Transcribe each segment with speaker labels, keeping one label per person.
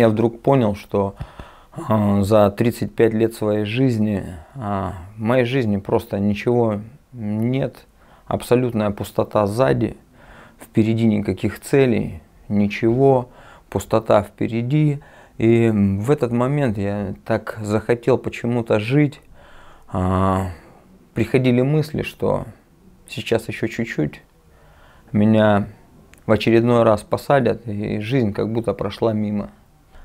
Speaker 1: я вдруг понял, что а, за 35 лет своей жизни, а, в моей жизни просто ничего нет, абсолютная пустота сзади, впереди никаких целей, ничего, пустота впереди. И в этот момент я так захотел почему-то жить, а, приходили мысли, что сейчас еще чуть-чуть меня в очередной раз посадят, и жизнь как будто прошла мимо.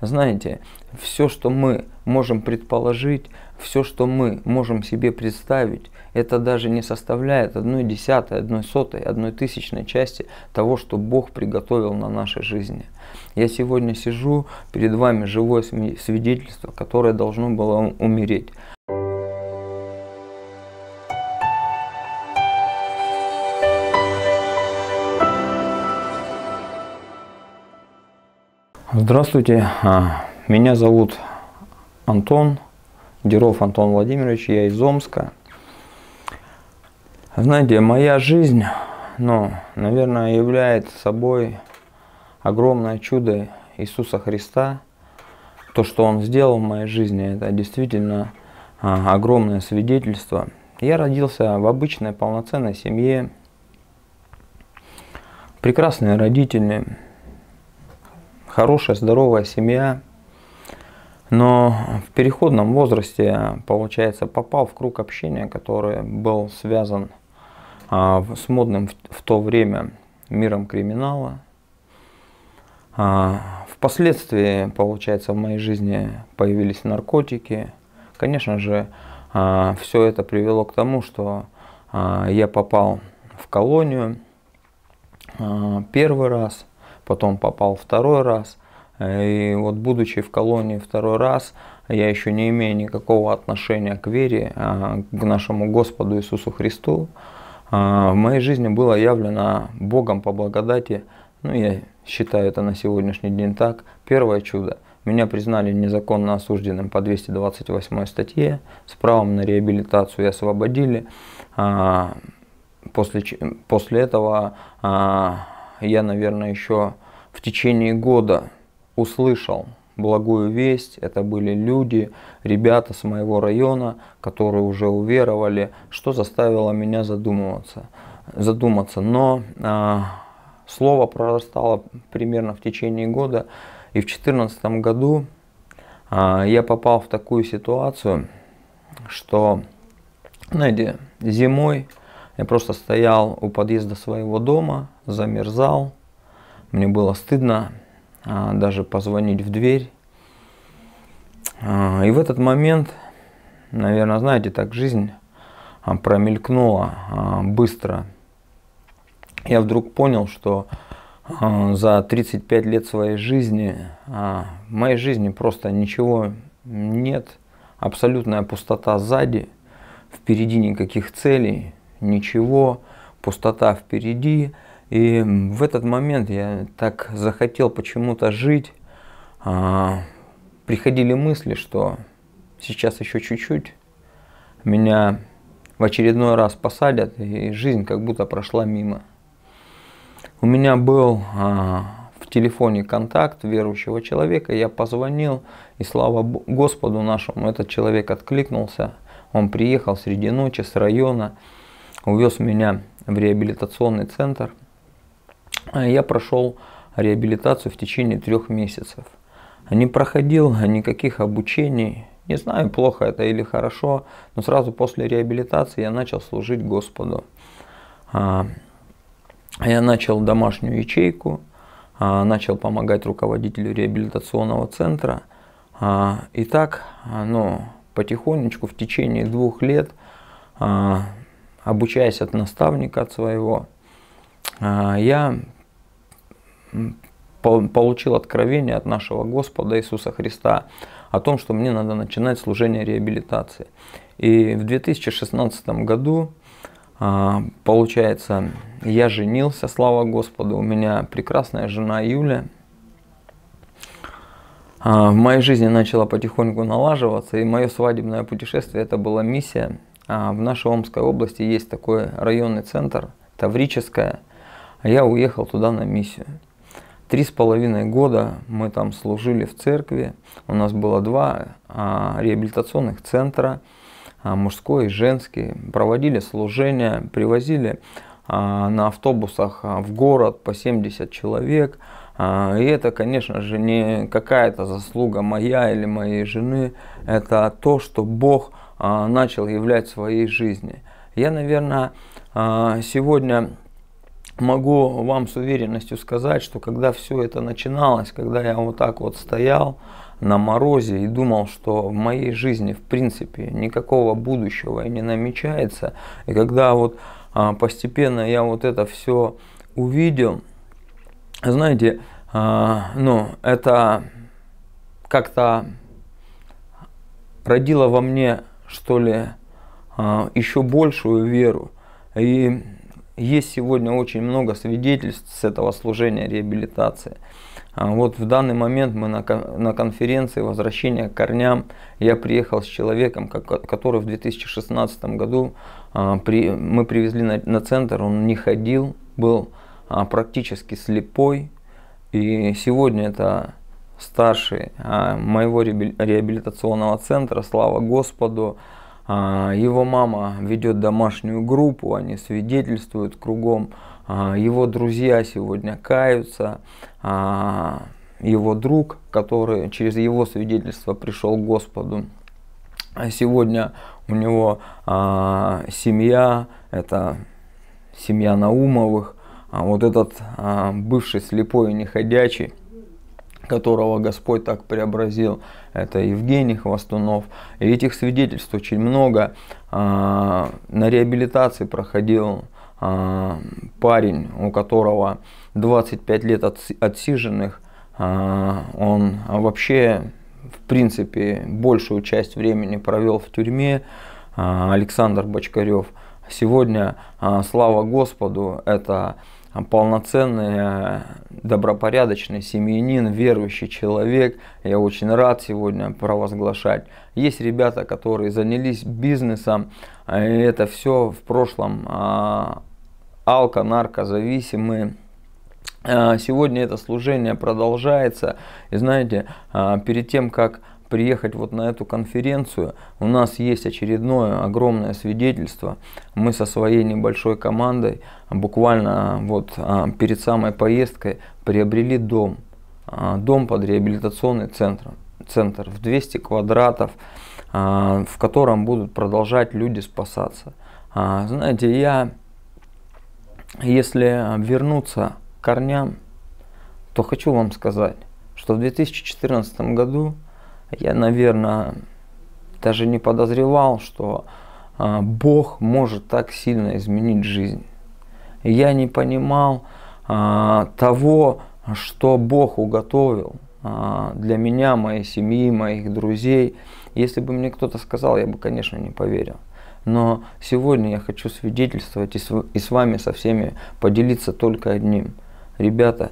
Speaker 1: Знаете, все, что мы можем предположить, все, что мы можем себе представить, это даже не составляет одной десятой, одной сотой, одной тысячной части того, что Бог приготовил на нашей жизни. Я сегодня сижу, перед вами живое свидетельство, которое должно было умереть. Здравствуйте, а, меня зовут Антон Деров Антон Владимирович, я из Омска. Знаете, моя жизнь, ну, наверное, является собой огромное чудо Иисуса Христа. То, что Он сделал в моей жизни, это действительно а, огромное свидетельство. Я родился в обычной полноценной семье, прекрасные родители – хорошая, здоровая семья, но в переходном возрасте, получается, попал в круг общения, который был связан а, с модным в, в то время миром криминала. А, впоследствии, получается, в моей жизни появились наркотики. Конечно же, а, все это привело к тому, что а, я попал в колонию а, первый раз потом попал второй раз. Э, и вот будучи в колонии второй раз, я еще не имея никакого отношения к вере, а, к нашему Господу Иисусу Христу, а, в моей жизни было явлено Богом по благодати, ну я считаю это на сегодняшний день так, первое чудо. Меня признали незаконно осужденным по 228 статье с правом на реабилитацию и освободили. А, после, после этого я, наверное, еще в течение года услышал благую весть. Это были люди, ребята с моего района, которые уже уверовали, что заставило меня задумываться. задуматься. Но э, слово прорастало примерно в течение года. И в 2014 году э, я попал в такую ситуацию, что, знаете, зимой я просто стоял у подъезда своего дома, замерзал, мне было стыдно а, даже позвонить в дверь. А, и в этот момент, наверное, знаете, так жизнь а, промелькнула быстро. Я вдруг понял, что за 35 лет своей жизни, в моей жизни просто ничего нет. Абсолютная пустота сзади, впереди никаких целей, ничего, пустота впереди – и в этот момент я так захотел почему-то жить. А, приходили мысли, что сейчас еще чуть-чуть меня в очередной раз посадят, и жизнь как будто прошла мимо. У меня был а, в телефоне контакт верующего человека, я позвонил, и слава Господу нашему, этот человек откликнулся. Он приехал среди ночи с района, увез меня в реабилитационный центр – а я прошел реабилитацию в течение трех месяцев. Не проходил никаких обучений, не знаю, плохо это или хорошо, но сразу после реабилитации я начал служить Господу. А, я начал домашнюю ячейку, а, начал помогать руководителю реабилитационного центра. И так, ну, потихонечку в течение двух лет, обучаясь от наставника от своего, я получил откровение от нашего Господа Иисуса Христа о том, что мне надо начинать служение реабилитации. И в 2016 году, а, получается, я женился, слава Господу, у меня прекрасная жена Юля. А, в моей жизни начала потихоньку налаживаться, и мое свадебное путешествие это была миссия. А, в нашей Омской области есть такой районный центр, Таврическая. Я уехал туда на миссию. Три с половиной года мы там служили в церкви. У нас было два а, реабилитационных центра, а, мужской и женский. Проводили служения, привозили а, на автобусах в город по 70 человек. И это, конечно же, не какая-то заслуга моя или моей жены. Это то, что Бог начал являть в своей жизни. Я, наверное, сегодня могу вам с уверенностью сказать, что когда все это начиналось, когда я вот так вот стоял на морозе и думал, что в моей жизни в принципе никакого будущего и не намечается, и когда вот а, постепенно я вот это все увидел, знаете, а, ну это как-то родило во мне что ли а, еще большую веру и есть сегодня очень много свидетельств с этого служения реабилитации. А вот в данный момент мы на конференции «Возвращение к корням» я приехал с человеком, который в 2016 году а, мы привезли на центр, он не ходил, был а, практически слепой. И сегодня это старший моего реабилитационного центра, слава Господу, а, его мама ведет домашнюю группу, они свидетельствуют кругом. А, его друзья сегодня каются. А, его друг, который через его свидетельство пришел к Господу, сегодня у него семья, это семья Наумовых. Вот этот бывший слепой и неходячий, которого Господь так преобразил. Это Евгений Хвостунов. И этих свидетельств очень много. А, на реабилитации проходил а, парень, у которого 25 лет отсиженных. А, он вообще, в принципе, большую часть времени провел в тюрьме. Александр Бочкарев. Сегодня, слава Господу, это полноценный, э, добропорядочный семьянин, верующий человек. Я очень рад сегодня провозглашать. Есть ребята, которые занялись бизнесом, э, и это все в прошлом а, алко, наркозависимые. Э, сегодня это служение продолжается. И знаете, перед тем, как приехать вот на эту конференцию. У нас есть очередное огромное свидетельство. Мы со своей небольшой командой буквально вот а, перед самой поездкой приобрели дом. А, дом под реабилитационный центр, центр в 200 квадратов, а, в котором будут продолжать люди спасаться. Знаете, я, если вернуться к корням, то хочу вам сказать, что в 2014 году я, наверное, даже не подозревал, что а, Бог может так сильно изменить жизнь. Я не понимал а, того, что Бог уготовил а, для меня, моей семьи, моих друзей. Если бы мне кто-то сказал, я бы, конечно, не поверил. Но сегодня я хочу свидетельствовать и с, вами, со всеми поделиться только одним. Ребята,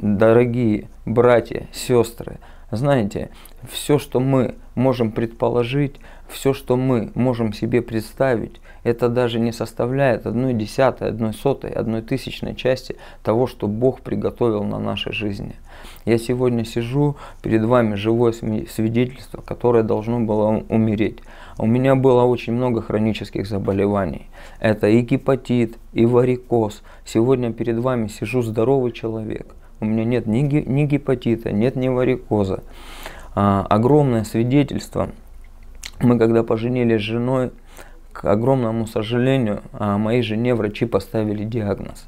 Speaker 1: дорогие братья, сестры, знаете, все, что мы можем предположить, все, что мы можем себе представить, это даже не составляет одной десятой, одной сотой, одной тысячной части того, что Бог приготовил на нашей жизни. Я сегодня сижу перед вами живое свидетельство, которое должно было умереть. У меня было очень много хронических заболеваний. Это и гепатит, и варикоз. Сегодня перед вами сижу здоровый человек у меня нет ни, ни гепатита, нет ни варикоза. А, огромное свидетельство. Мы когда поженились с женой, к огромному сожалению, а, моей жене врачи поставили диагноз,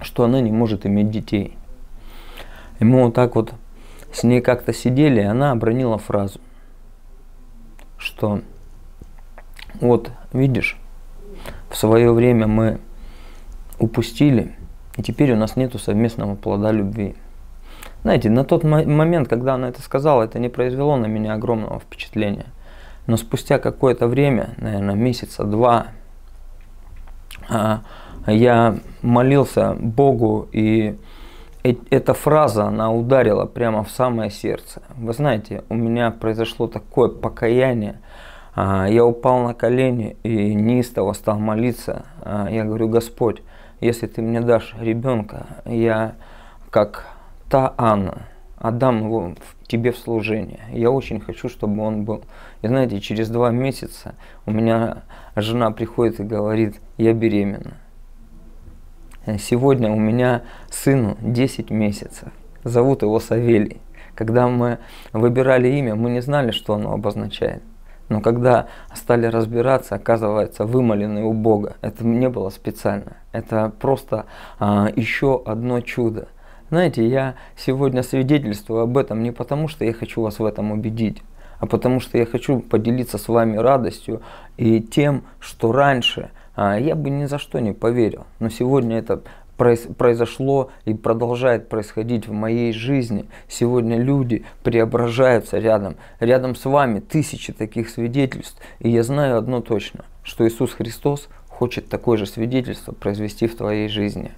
Speaker 1: что она не может иметь детей. И мы вот так вот с ней как-то сидели, и она обронила фразу, что вот видишь, в свое время мы упустили – и теперь у нас нету совместного плода любви. Знаете, на тот момент, когда она это сказала, это не произвело на меня огромного впечатления. Но спустя какое-то время, наверное, месяца два, а, я молился Богу, и э, эта фраза, она ударила прямо в самое сердце. Вы знаете, у меня произошло такое покаяние. А, я упал на колени и неистово стал молиться. А, я говорю, Господь, если ты мне дашь ребенка, я как та Анна, отдам его тебе в служение. Я очень хочу, чтобы он был. И знаете, через два месяца у меня жена приходит и говорит, я беременна. Сегодня у меня сыну 10 месяцев. Зовут его Савелий. Когда мы выбирали имя, мы не знали, что оно обозначает. Но когда стали разбираться, оказывается, вымоленный у Бога. Это не было специально. Это просто а, еще одно чудо. Знаете, я сегодня свидетельствую об этом не потому, что я хочу вас в этом убедить, а потому что я хочу поделиться с вами радостью и тем, что раньше а, я бы ни за что не поверил. Но сегодня это произошло и продолжает происходить в моей жизни. Сегодня люди преображаются рядом. Рядом с вами тысячи таких свидетельств. И я знаю одно точно, что Иисус Христос хочет такое же свидетельство произвести в твоей жизни.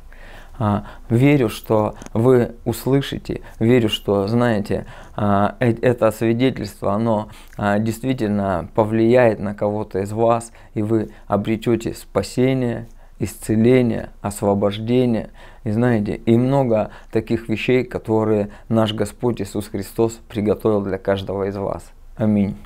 Speaker 1: А, верю, что вы услышите, верю, что, знаете, а, э, это свидетельство, оно а, действительно повлияет на кого-то из вас, и вы обретете спасение, исцеления, освобождения, и знаете, и много таких вещей, которые наш Господь Иисус Христос приготовил для каждого из вас. Аминь.